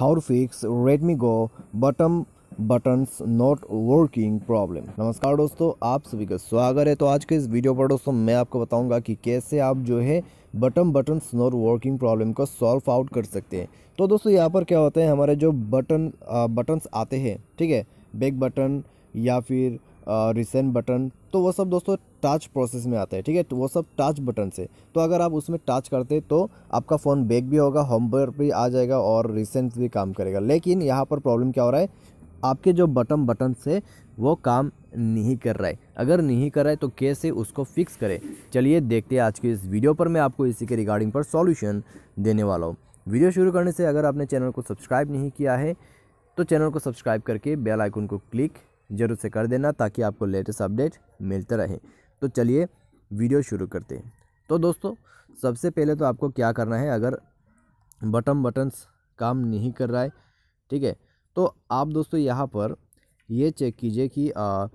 how to fix Redmi Go bottom buttons not working problem नमस्कार दोस्तों आप सभी का स्वागत है तो आज के इस वीडियो पर दोस्तों मैं आपको बताऊंगा कि कैसे आप जो है button buttons not working problem को सॉल्व आउट कर सकते हैं तो दोस्तों यहाँ पर क्या होता है हमारे जो बटन बटन्स आते हैं ठीक है बैक बटन या फिर रिसेंट बटन तो वो सब दोस्तों टच प्रोसेस में आता है ठीक है तो वो सब टच बटन से तो अगर आप उसमें टच करते तो आपका फ़ोन बैक भी होगा होम पर भी आ जाएगा और रिसेंट भी काम करेगा लेकिन यहाँ पर प्रॉब्लम क्या हो रहा है आपके जो बटन बटन से वो काम नहीं कर रहा है अगर नहीं कर रहा है तो कैसे उसको फिक्स करें चलिए देखते हैं आज के इस वीडियो पर मैं आपको इसी के रिगार्डिंग पर सॉल्यूशन देने वाला हूँ वीडियो शुरू करने से अगर आपने चैनल को सब्सक्राइब नहीं किया है तो चैनल को सब्सक्राइब करके बेल आइकन को क्लिक जरूर से कर देना ताकि आपको लेटेस्ट अपडेट मिलते रहे तो चलिए वीडियो शुरू करते हैं तो दोस्तों सबसे पहले तो आपको क्या करना है अगर बटन बटन्स काम नहीं कर रहा है ठीक है तो आप दोस्तों यहाँ पर ये चेक कीजिए कि आ,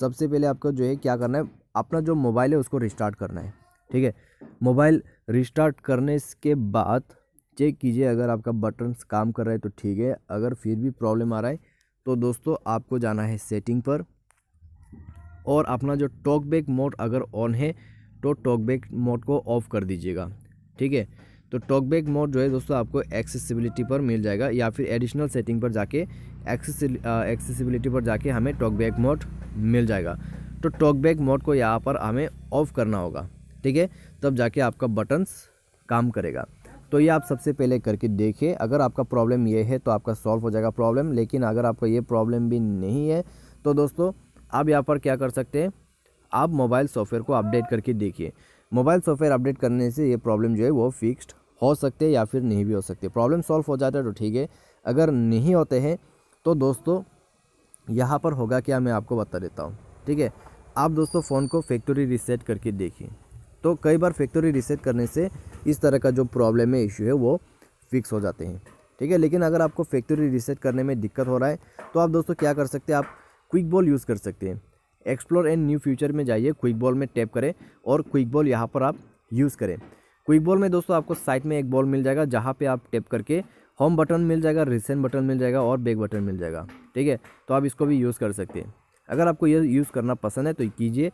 सबसे पहले आपको जो है क्या करना है अपना जो मोबाइल है उसको रिस्टार्ट करना है ठीक है मोबाइल रिस्टार्ट करने के बाद चेक कीजिए अगर आपका बटन्स काम कर रहा है तो ठीक है अगर फिर भी प्रॉब्लम आ रहा है तो दोस्तों आपको जाना है सेटिंग पर और अपना जो टॉकबैक मोड अगर ऑन है तो टॉकबैक मोड को ऑफ़ कर दीजिएगा ठीक है तो टॉकबैक मोड जो है दोस्तों आपको एक्सेसिबिलिटी पर मिल जाएगा या फिर एडिशनल सेटिंग पर जाके एक्सेसिबिलिटी पर जाके हमें टॉकबैक मोड मिल जाएगा तो टॉकबैक मोड को यहाँ पर हमें ऑफ़ करना होगा ठीक है तब जाके आपका बटन्स काम करेगा तो ये आप सबसे पहले करके देखिए अगर आपका प्रॉब्लम ये है तो आपका सॉल्व हो जाएगा प्रॉब्लम लेकिन अगर आपका ये प्रॉब्लम भी नहीं है तो दोस्तों आप यहाँ पर क्या कर सकते हैं आप मोबाइल सॉफ्टवेयर को अपडेट करके देखिए मोबाइल सॉफ्टवेयर अपडेट करने से ये प्रॉब्लम जो है वो फिक्स्ड हो सकते हैं या फिर नहीं भी हो सकते प्रॉब्लम सॉल्व हो जाता है तो ठीक है अगर नहीं होते हैं तो दोस्तों यहाँ पर होगा क्या मैं आपको बता देता हूँ ठीक है आप दोस्तों फ़ोन को फैक्ट्री रिसेट करके देखिए तो कई बार फैक्ट्री रिसेट करने से इस तरह का जो प्रॉब्लम है इश्यू है वो फिक्स हो जाते हैं ठीक है लेकिन अगर आपको फैक्ट्री रिसेट करने में दिक्कत हो रहा है तो आप दोस्तों क्या कर सकते हैं आप क्विक बॉल यूज़ कर सकते हैं एक्सप्लोर एंड न्यू फ्यूचर में जाइए क्विक बॉल में टैप करें और क्विक बॉल यहाँ पर आप यूज़ करें क्विक बॉल में दोस्तों आपको साइड में एक बॉल मिल जाएगा जहाँ पर आप टैप करके होम बटन मिल जाएगा रिसेंट बटन मिल जाएगा और बैक बटन मिल जाएगा ठीक है तो आप इसको भी यूज़ कर सकते हैं अगर आपको ये यूज़ करना पसंद है तो कीजिए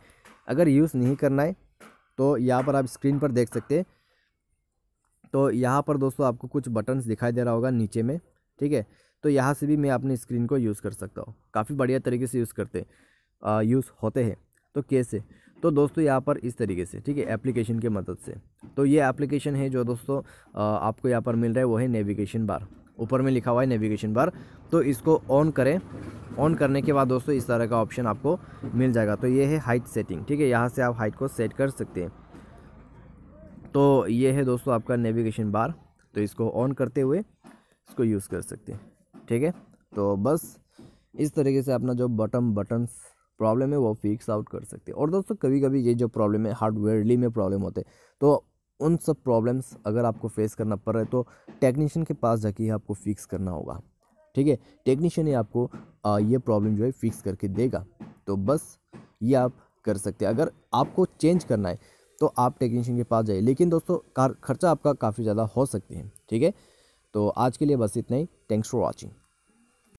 अगर यूज़ नहीं करना है तो यहाँ पर आप स्क्रीन पर देख सकते हैं तो यहाँ पर दोस्तों आपको कुछ बटन्स दिखाई दे रहा होगा नीचे में ठीक है तो यहाँ से भी मैं अपनी स्क्रीन को यूज़ कर सकता हूँ काफ़ी बढ़िया तरीके से यूज़ करते यूज़ होते हैं तो कैसे तो दोस्तों यहाँ पर इस तरीके से ठीक है एप्लीकेशन के मदद से तो ये एप्लीकेशन है जो दोस्तों आपको यहाँ पर मिल रहा है वो है नेविगेशन बार ऊपर में लिखा हुआ है नेविगेशन बार तो इसको ऑन करें ऑन करने के बाद दोस्तों इस तरह का ऑप्शन आपको मिल जाएगा तो ये है हाइट सेटिंग ठीक है यहाँ से आप हाइट को सेट कर सकते हैं तो ये है दोस्तों आपका नेविगेशन बार तो इसको ऑन करते हुए इसको यूज़ कर सकते हैं ठीक है तो बस इस तरीके से अपना जो बटन बटन्स प्रॉब्लम है वो फिक्स आउट कर सकते हैं और दोस्तों कभी कभी ये जो प्रॉब्लम है हार्डवेयरली में प्रॉब्लम होते हैं तो उन सब प्रॉब्लम्स अगर आपको फेस करना पड़ रहा है तो टेक्नीशियन के पास जाके ही आपको फिक्स करना होगा ठीक है टेक्नीशियन ही आपको ये प्रॉब्लम जो है फिक्स करके देगा तो बस ये आप कर सकते हैं अगर आपको चेंज करना है तो आप टेक्नीशियन के पास जाइए लेकिन दोस्तों कार खर्चा आपका काफ़ी ज़्यादा हो सकते हैं ठीक है तो आज के लिए बस इतना ही थैंक्स फॉर वॉचिंग